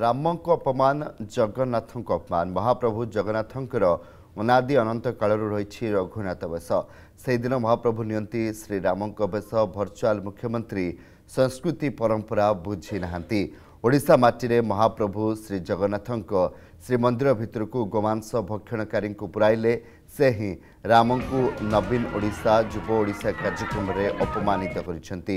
ରାମଙ୍କ ଅପମାନ ଜଗନ୍ନାଥଙ୍କ ଅପମାନ ମହାପ୍ରଭୁ ଜଗନ୍ନାଥଙ୍କର ଅନାଦି ଅନନ୍ତ କାଳରୁ ରହିଛି ରଘୁନାଥ ବେଶ ସେହିଦିନ ମହାପ୍ରଭୁ ନିଅନ୍ତି ଶ୍ରୀରାମଙ୍କ ବେଶ ଭର୍ଚୁଆଲ ମୁଖ୍ୟମନ୍ତ୍ରୀ ସଂସ୍କୃତି ପରମ୍ପରା ବୁଝି ନାହାନ୍ତି ଓଡ଼ିଶା ମାଟିରେ ମହାପ୍ରଭୁ ଶ୍ରୀଜଗନ୍ନାଥଙ୍କ ଶ୍ରୀମନ୍ଦିର ଭିତରକୁ ଗୋମାଂସ ଭକ୍ଷଣକାରୀଙ୍କୁ ପୁରାଇଲେ ସେ ହିଁ ରାମଙ୍କୁ ନବୀନ ଓଡ଼ିଶା ଯୁବ ଓଡ଼ିଶା କାର୍ଯ୍ୟକ୍ରମରେ ଅପମାନିତ କରିଛନ୍ତି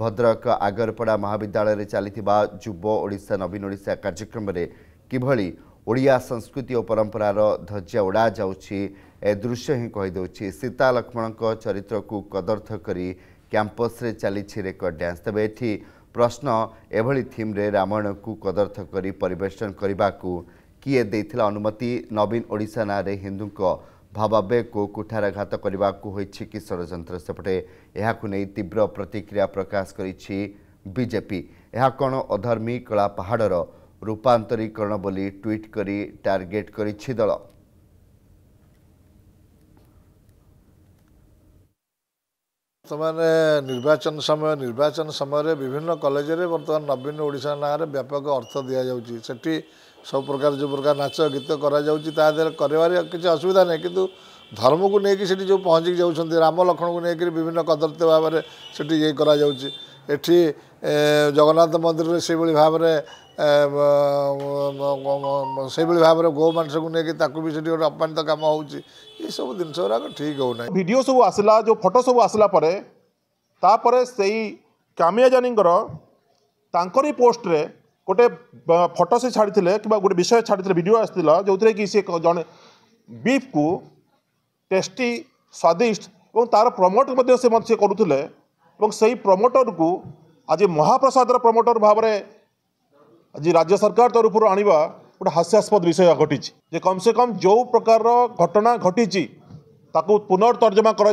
ଭଦ୍ରକ ଆଗରପଡ଼ା ମହାବିଦ୍ୟାଳୟରେ ଚାଲିଥିବା ଯୁବ ଓଡ଼ିଶା ନବୀନ ଓଡ଼ିଶା କାର୍ଯ୍ୟକ୍ରମରେ କିଭଳି ଓଡ଼ିଆ ସଂସ୍କୃତି ଓ ପରମ୍ପରାର ଧ୍ୱଜା ଉଡ଼ାଯାଉଛି ଏ ଦୃଶ୍ୟ ହିଁ କହିଦେଉଛି ସୀତା ଲକ୍ଷ୍ମଣଙ୍କ ଚରିତ୍ରକୁ କଦର୍ଥ କରି କ୍ୟାମ୍ପସରେ ଚାଲିଛି ରେକର୍ଡ ଡ୍ୟାନ୍ସ ତେବେ ଏଠି ପ୍ରଶ୍ନ ଏଭଳି ଥିମ୍ରେ ରାମାୟଣକୁ କଦର୍ଥ କରି ପରିବେଷଣ କରିବାକୁ କିଏ ଦେଇଥିଲା ଅନୁମତି ନବୀନ ଓଡ଼ିଶା ନାଁରେ ହିନ୍ଦୁଙ୍କ ଭାବାବେଗକୁ କୁଠାରାଘାତ କରିବାକୁ ହୋଇଛି କି ଷଡ଼ଯନ୍ତ୍ର ସେପଟେ ଏହାକୁ ନେଇ ତୀବ୍ର ପ୍ରତିକ୍ରିୟା ପ୍ରକାଶ କରିଛି ବିଜେପି ଏହା କ'ଣ ଅଧର୍ମୀ କଳା ପାହାଡ଼ର ରୂପାନ୍ତରୀକରଣ ବୋଲି ଟ୍ୱିଟ୍ କରି ଟାର୍ଗେଟ୍ କରିଛି ଦଳ ବର୍ତ୍ତମାନ ନିର୍ବାଚନ ସମୟ ନିର୍ବାଚନ ସମୟରେ ବିଭିନ୍ନ କଲେଜରେ ବର୍ତ୍ତମାନ ନବୀନ ଓଡ଼ିଶା ନାଁରେ ବ୍ୟାପକ ଅର୍ଥ ଦିଆଯାଉଛି ସେଠି ସବୁ ପ୍ରକାର ଯେଉଁ ପ୍ରକାର ନାଚ ଗୀତ କରାଯାଉଛି ତା ଦେହରେ କରିବାର କିଛି ଅସୁବିଧା ନାହିଁ କିନ୍ତୁ ଧର୍ମକୁ ନେଇକି ସେଠି ଯେଉଁ ପହଞ୍ଚିକି ଯାଉଛନ୍ତି ରାମ ଲକ୍ଷ୍ମଣକୁ ନେଇକରି ବିଭିନ୍ନ କଦର୍ତ୍ତ ଭାବରେ ସେଠି ଇଏ କରାଯାଉଛି ଏଠି ଜଗନ୍ନାଥ ମନ୍ଦିରରେ ସେହିଭଳି ଭାବରେ ସେହିଭଳି ଭାବରେ ଗୋ ମାଂସକୁ ନେଇକି ତାକୁ ବି ସେଠି ଗୋଟେ ଅପମାନିତ କାମ ହେଉଛି ଏସବୁ ଜିନିଷ ଗୁଡ଼ାକ ଠିକ୍ ହେଉନାହିଁ ଭିଡ଼ିଓ ସବୁ ଆସିଲା ଯେଉଁ ଫଟୋ ସବୁ ଆସିଲା ପରେ ତାପରେ ସେଇ କାମିଆଜାନୀଙ୍କର ତାଙ୍କରି ପୋଷ୍ଟରେ ଗୋଟେ ଫଟୋ ସେ ଛାଡ଼ିଥିଲେ କିମ୍ବା ଗୋଟେ ବିଷୟ ଛାଡ଼ିଥିଲେ ଭିଡ଼ିଓ ଆସିଥିଲା ଯେଉଁଥିରେ କି ସେ ଜଣେ ବିଫ୍କୁ ଟେଷ୍ଟି ସ୍ୱାଦିଷ୍ଟ ଏବଂ ତା'ର ପ୍ରମୋଟ ମଧ୍ୟ ସେ ସେ କରୁଥିଲେ ଏବଂ ସେଇ ପ୍ରମୋଟରକୁ ଆଜି ମହାପ୍ରସାଦର ପ୍ରମୋଟର ଭାବରେ ଆଜି ରାଜ୍ୟ ସରକାର ତରଫରୁ ଆଣିବା गोटे हास्यास्पद विषय घटी कम से कम जो प्रकार घटना घटी पुनर्तर्जमा करा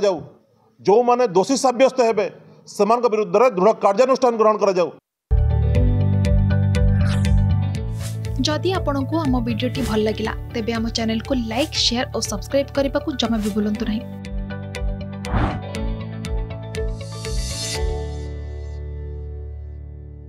जो माने दोषी सब्यस्त हे से विरुद्ध दृढ़ कार्यानुष्ठान ग्रहण करा जदि आपण को आम भिडी भल लगा तेब चेल को लाइक सेयार और सब्सक्राइब करने को जमा भी भूलु